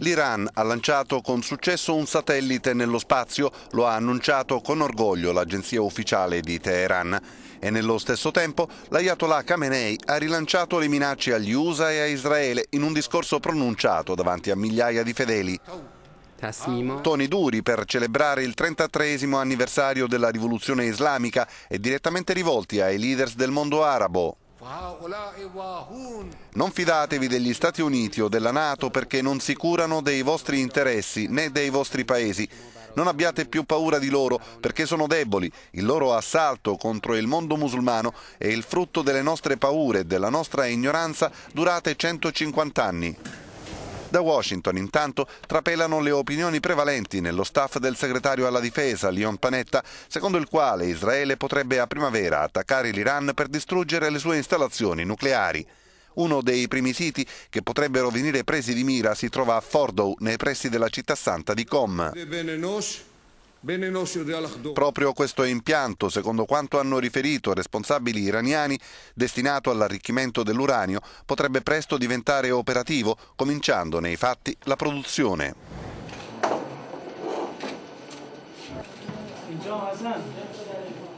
L'Iran ha lanciato con successo un satellite nello spazio, lo ha annunciato con orgoglio l'agenzia ufficiale di Teheran. E nello stesso tempo l'Ayatollah Khamenei ha rilanciato le minacce agli USA e a Israele in un discorso pronunciato davanti a migliaia di fedeli. Toni duri per celebrare il 33 anniversario della rivoluzione islamica e direttamente rivolti ai leaders del mondo arabo. Non fidatevi degli Stati Uniti o della Nato perché non si curano dei vostri interessi né dei vostri paesi. Non abbiate più paura di loro perché sono deboli. Il loro assalto contro il mondo musulmano è il frutto delle nostre paure e della nostra ignoranza durate 150 anni. Da Washington intanto trapelano le opinioni prevalenti nello staff del segretario alla difesa Leon Panetta, secondo il quale Israele potrebbe a primavera attaccare l'Iran per distruggere le sue installazioni nucleari. Uno dei primi siti che potrebbero venire presi di mira si trova a Fordow, nei pressi della città santa di Com. Proprio questo impianto, secondo quanto hanno riferito responsabili iraniani, destinato all'arricchimento dell'uranio, potrebbe presto diventare operativo, cominciando nei fatti la produzione. Enjoy,